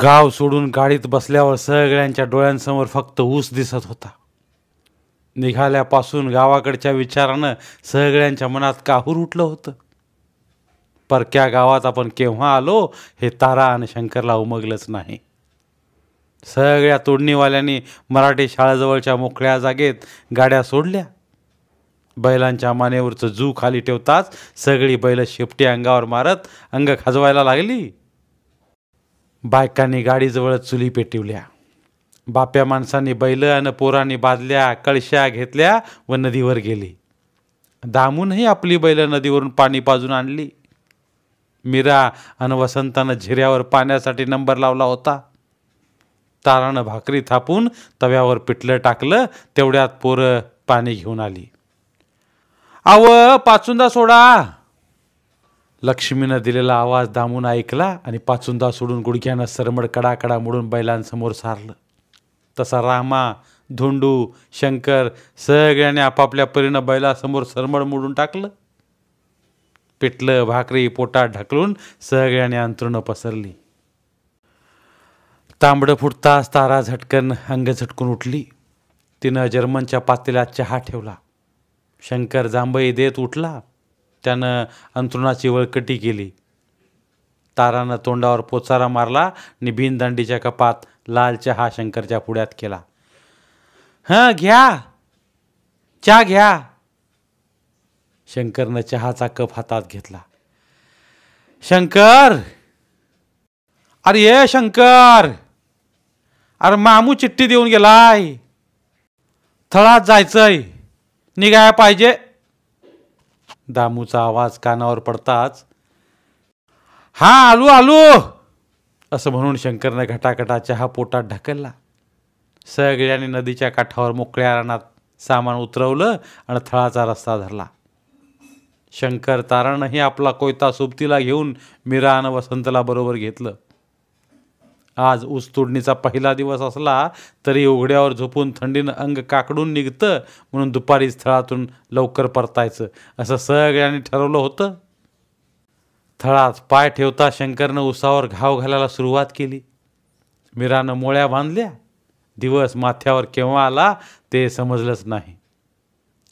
गाव सोडून गाडीत बसल्यावर सगळ्यांच्या डोळ्यांसमोर फक्त ऊस दिसत होता निघाल्यापासून गावाकडच्या विचारानं सगळ्यांच्या मनात काहूर उठलं होतं परक्या गावात आपण केव्हा आलो हे तारा आणि शंकरला उमगलंच नाही सगळ्या तोडणीवाल्यांनी मराठी शाळाजवळच्या मोकळ्या जागेत गाड्या सोडल्या बैलांच्या मानेवरचं जू खाली ठेवताच सगळी बैल शेपटी अंगावर मारत अंग खाजवायला लागली बायकांनी गाडीजवळ चुली पेटवल्या बाप्या माणसांनी बैल आणि पोरांनी बाजल्या कळश्या घेतल्या व नदीवर गेली दामूनही आपली बैल नदीवरून पाणी पाजून आणली मीरा आणि वसंतानं झिऱ्यावर पाण्यासाठी नंबर लावला होता तारानं भाकरी थापून तव्यावर पिठलं टाकलं तेवढ्यात पोरं पाणी घेऊन आली आव पाचुंदा सोडा लक्ष्मीनं दिलेला आवाज दामून ऐकला आणि पाचुंदा सोडून गुडघ्यानं सरमड कडाकडा मोडून बैलांसमोर सारलं तसा रामा धोंडू शंकर सगळ्याने आपापल्या परीनं बैलासमोर सरमड मोडून टाकलं पिटलं भाकरी पोटात ढकलून सगळ्याने अंतरुणं पसरली तांबडं फुटताच तारा झटकन अंग झटकून उठली तिनं जर्मनच्या पातेला चहा ठेवला शंकर जांभई देत उठला त्यानं अंथरुणाची वळकटी केली तारानं तोंडावर पोचारा मारला आणि भीनदांडीच्या कपात लाल चहा शंकरच्या पुढ्यात केला हां घ्या चहा घ्या शंकरनं चहाचा कप हातात घेतला शंकर अरे ये शंकर अरे मामू चिठ्ठी देऊन गेलाय थळात जायचंय निघाय पाहिजे दामूचा आवाज कानावर पडताच हा आलो आलो असं म्हणून शंकरनं घटाघटा चहा पोटात ढकलला सगळ्यांनी नदीच्या काठावर मोकळ्या रानात सामान उतरवलं आणि थळाचा रस्ता धरला शंकर तारणही आपला कोयता सोबतीला घेऊन मीरा आणि वसंतला बरोबर घेतलं आज ऊस तोडणीचा पहिला दिवस असला तरी उघड्यावर झोपून थंडीनं अंग काकडून निघतं म्हणून दुपारी स्थळातून लवकर परतायचं असं सगळ्यांनी ठरवलं होतं थळात पाय ठेवता शंकरनं उसावर घाव घालायला सुरुवात केली मीरानं मोळ्या बांधल्या दिवस माथ्यावर केव्हा आला ते समजलंच नाही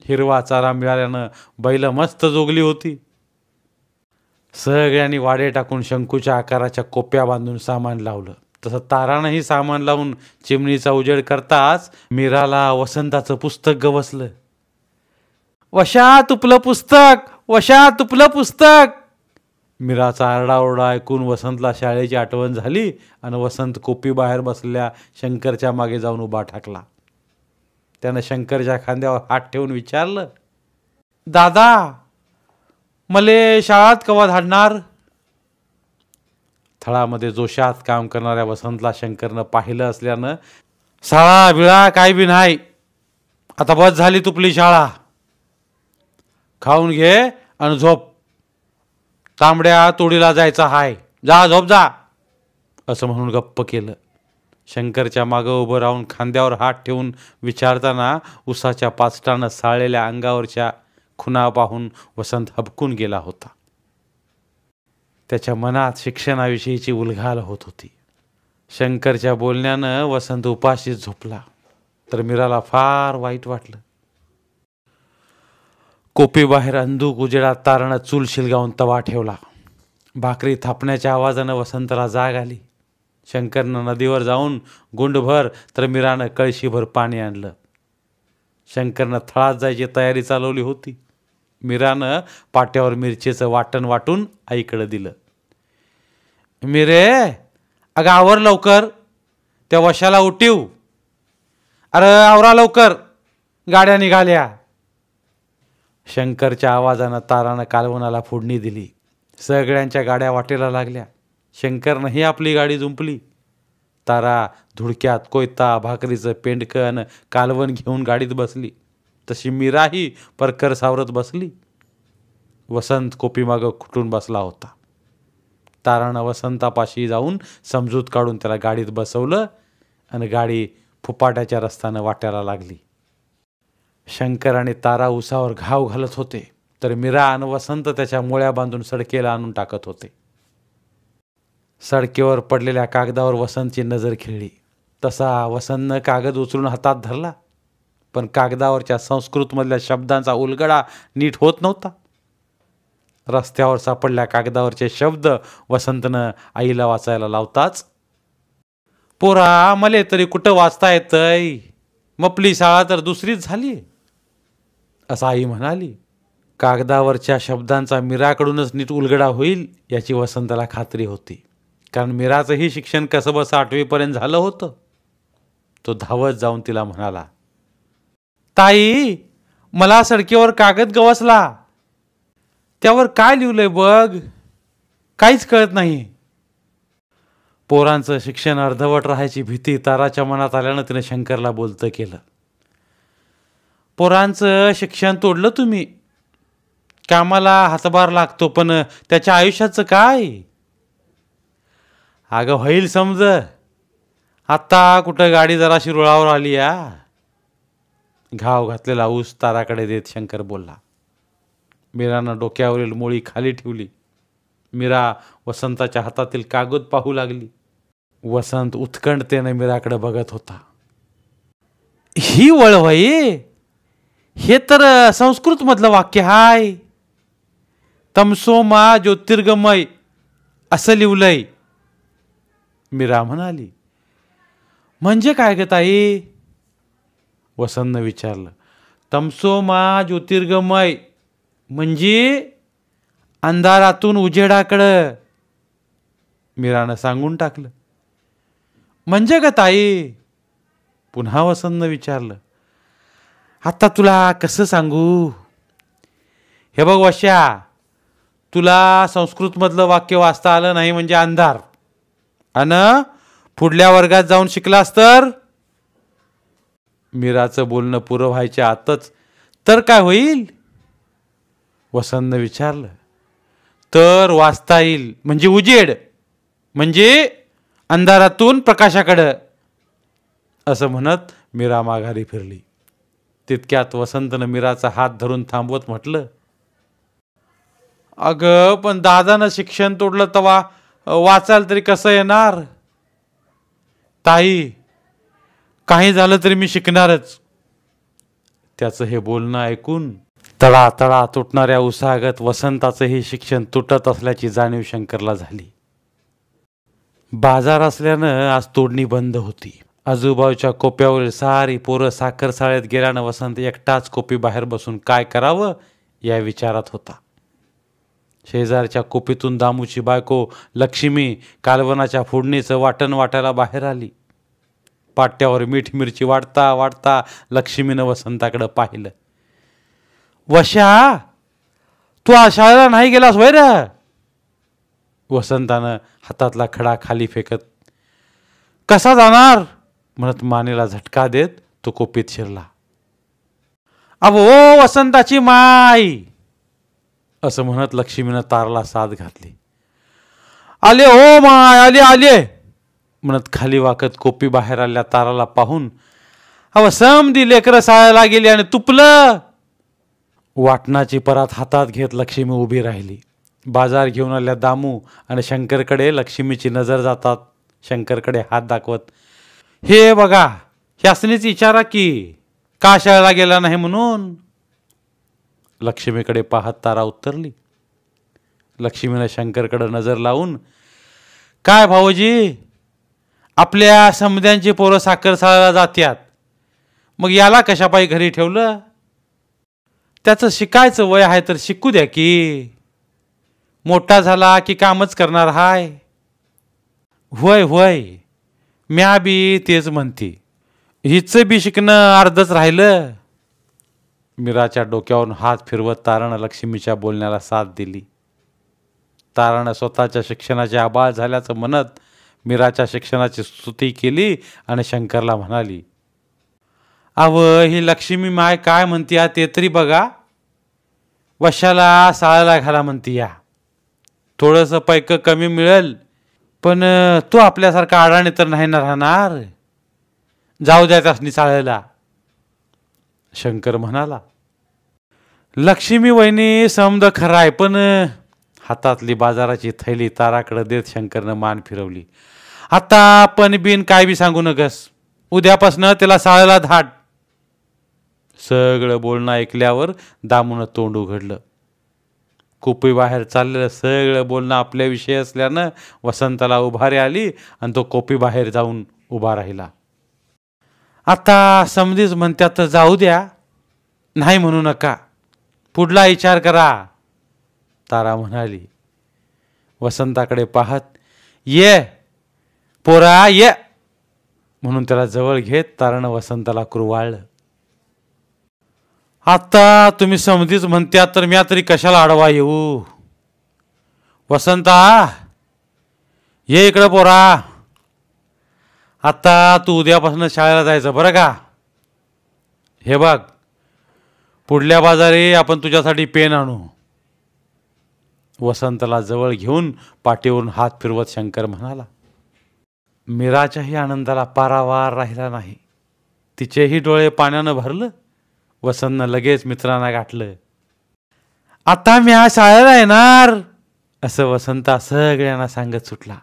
हिरवा चारा मिळाल्यानं बैल मस्त जोगली होती सगळ्यांनी वाडे टाकून शंकूच्या आकाराच्या कोप्या बांधून सामान लावलं तसं तारानंही सामान लावून चिमणीचा उजेड करताच मीराला वसंताचं पुस्तक गवसलं वशा तुपलं पुस्तक वशा तुपलं पुस्तक मीराचा आरडाओरडा ऐकून वसंतला शाळेची आठवण झाली आणि वसंत कोपी बाहेर बसलेल्या शंकरच्या मागे जाऊन उभा ठाकला त्यानं शंकरच्या खांद्यावर हात ठेवून विचारलं दादा मले शाळात कवा धाडणार स्थळामध्ये जोशात काम करणाऱ्या वसंतला शंकरनं पाहिलं असल्यानं साळा बिळा काय बी नाही आता बस झाली तुपली शाळा खाऊन घे आणि झोप तांबड्या तोडीला जायचा हाय जा झोप जा असं म्हणून गप्प केलं शंकरच्या मागं उभं राहून खांद्यावर हात ठेवून विचारताना उसाच्या पाचटानं साळलेल्या अंगावरच्या खुना पाहून वसंत हबकून गेला होता त्याच्या मनात शिक्षणाविषयीची उलघाल होत होती शंकरच्या बोलण्यानं वसंत उपाशीच झोपला तर मीराला फार वाईट वाटलं कोपीबाहेर अंधूक उजेडात तारणं चूल शिलगावून तवा ठेवला भाकरी थापण्याच्या आवाजानं वसंतला जाग आली शंकरनं नदीवर जाऊन गुंडभर तर मीरानं कळशीभर पाणी आणलं शंकरनं थळात जायची तयारी चालवली होती मीरानं पाट्यावर मिरचीचं वाटण वाटून आईकडं दिलं मिरे अगं आवर लवकर त्या वशाला उठीव अरे आवरा लवकर गाड्या निघाल्या शंकरच्या आवाजानं तारानं कालवनाला फोडणी दिली सगळ्यांच्या गाड्या वाटेला लागल्या शंकरनंही आपली गाडी जुंपली तारा धुडक्यात कोयता भाकरीचं पेंडकन कालवण घेऊन गाडीत बसली तशी मीराही परकर सावरत बसली वसंत कोपीमागं खुटून बसला होता तारानं वसंतापाशी जाऊन समजूत काढून त्याला गाडीत बसवलं आणि गाडी फुपाट्याच्या रस्त्यानं वाट्याला लागली शंकर आणि तारा उसावर घाव घालत होते तर मीरा आणि वसंत त्याच्या मुळ्या बांधून सडकेला आणून टाकत होते सडकेवर पडलेल्या कागदावर वसंतची नजर खेळली तसा वसंतनं कागद उचलून हातात धरला पण कागदावरच्या संस्कृतमधल्या शब्दांचा उलगडा नीट होत नव्हता रस्त्यावर सापडल्या कागदावरचे शब्द वसंतनं आईला वाचायला लावताच पोरा मले तरी कुठं वाचता येतंय मपली शाळा तर दुसरीच झाली असं आई म्हणाली कागदावरच्या शब्दांचा मीराकडूनच नीट उलगडा होईल याची वसंतला खात्री होती कारण मीराचंही शिक्षण कसंबसं आठवीपर्यंत झालं होतं तो धावत जाऊन तिला म्हणाला ताई मला सडकेवर कागद गवसला त्यावर काय लिहिलंय बघ काहीच कळत नाही पोरांचं शिक्षण अर्धवट राहायची भीती ताराच्या मनात आल्यानं तिनं शंकरला बोलतं केलं पोरांचं शिक्षण तोडलं तुम्ही कामाला हातभार लागतो पण त्याच्या आयुष्याचं काय अगं होईल समज आत्ता कुठं गाडी जराशी रुळावर आली या घाव घातलेला ऊस ताराकडे देत शंकर बोलला मीरानं डोक्यावरील मोळी खाली ठेवली मीरा वसंताच्या हातातील कागद पाहू लागली वसंत उत्कंठतेने मीराकडे बघत होता ही वळवई हे तर मधलं वाक्य हाय तमसोमा ज्योतिर्गमय असं लिवलंय मीरा म्हणाली म्हणजे काय ग वसंतनं विचारलं तमसो मा ज्योतिर्गमय म्हणजे अंधारातून उजेडाकडं मीरानं सांगून टाकलं म्हणजे का ताई पुन्हा वसंतनं विचारलं आता तुला कसं सांगू हे बघ वशा तुला संस्कृतमधलं वाक्य वाचता आलं नाही म्हणजे अंधार अन पुढल्या वर्गात जाऊन शिकलास तर मीराचं बोलणं पुरं व्हायच्या आतच तर काय होईल वसंतनं विचारलं तर वाचता येईल म्हणजे उजेड म्हणजे अंधारातून प्रकाशाकडं असं म्हणत मीरा माघारी फिरली तितक्यात वसंतनं मीराचा हात धरून थांबवत म्हटलं अग पण दादानं शिक्षण तोडलं तवा वाचाल तरी कसं येणार ताई काही झालं तरी मी शिकणारच त्याचं हे बोलणं ऐकून तळा तळा तुटणाऱ्या उसागत वसंताचं हे शिक्षण तुटत असल्याची जाणीव शंकरला झाली बाजार असल्यानं आज तोडणी बंद होती आजूबाजूच्या कोप्यावरील सारी पोरं साखर साळ्यात गेल्यानं वसंत एकटाच कोपी बाहेर बसून काय करावं या विचारात होता शेजारच्या कोपीतून दामूची बायको लक्ष्मी कालवनाच्या फोडणीचं वाटण वाटायला बाहेर आली पाट्यावर मीठ मिरची वाढता वाढता लक्ष्मीनं वसंताकडं पाहिलं वशा तू शाळेला नाही गेलास वैर वसंतानं हातातला खडा खाली फेकत कसा जाणार म्हणत मानेला झटका देत तो कोपीत शिरला अबो वसंताची माय असं म्हणत लक्ष्मीनं तारला साथ घातली आले ओ हो माय आले आले म्हणत खाली वाकत कोपी बाहेर आल्या ताराला पाहून अव दी लेकरं साळायला गेली आणि तुपलं वाटणाची परात हातात घेत लक्ष्मी उभी राहिली बाजार घेऊन आल्या दामू आणि शंकरकडे लक्ष्मीची नजर जातात शंकरकडे हात दाखवत हे बघा शासनीच इचारा की का शाळेला गेला नाही म्हणून लक्ष्मीकडे पाहत तारा उत्तरली लक्ष्मीनं शंकरकडे नजर लावून काय भाऊजी आपल्या समुद्यांची पोरं साखर साळायला जात्यात मग याला कशापायी घरी ठेवलं त्याचं शिकायचं वय आहे तर शिकू द्या की मोठा झाला की कामच करणार हाय होय होय म्या बी तेच म्हणते हिचं बी शिकणं अर्धच राहिलं मीराच्या डोक्यावरून हात फिरवत तारण लक्ष्मीच्या बोलण्याला साथ दिली तारण स्वतःच्या शिक्षणाचे आबाळ झाल्याचं म्हणत मीराच्या शिक्षणाची स्तुती केली आणि शंकरला म्हणाली अव ही लक्ष्मी माय काय म्हणती ते तरी बघा वशाला साळाला घाला म्हणती या थोडंसं पैक कमी मिळेल पण तू आपल्यासारखा अडाणी तर नाही ना राहणार जाऊ द्या त्यासनी चाळायला शंकर म्हणाला लक्ष्मी वहिनी समद खराय पण हातातली बाजाराची थैली ताराकडे देत शंकरनं मान फिरवली आता पण बिन काय बी सांगू नकस उद्यापासनं त्याला साळाला धाट सगळं बोलणं ऐकल्यावर दामून तोंड उघडलं कुपी बाहेर चाललेलं सगळं बोलणं आपल्याविषयी असल्यानं वसंताला उभारी आली आणि तो कोपी बाहेर जाऊन उभा राहिला आता समजीच म्हणत्यात तर जाऊ द्या नाही म्हणू नका पुढला विचार करा तारा म्हणाली वसंताकडे पाहत ये पोरा ये म्हणून त्याला जवळ घेत तारानं वसंताला कुरवाळलं आत्ता तुम्ही समधीच म्हणत्या तर म्या तरी कशाला आडवा येऊ वसंता ये इकडं पोरा आत्ता तू उद्यापासून शाळेला जायचं बरं का हे बघ पुढल्या बाजारी आपण तुझ्यासाठी पेन आणू वसंतला जवळ घेऊन पाठीवरून हात फिरवत शंकर म्हणाला मीराच्याही आनंदाला पारावार राहिला नाही तिचेही डोळे पाण्यानं भरलं वसंतनं लगेच मित्रांना गाठलं आता मी आज शाळेला येणार असं वसंता सगळ्यांना सांगत सुटला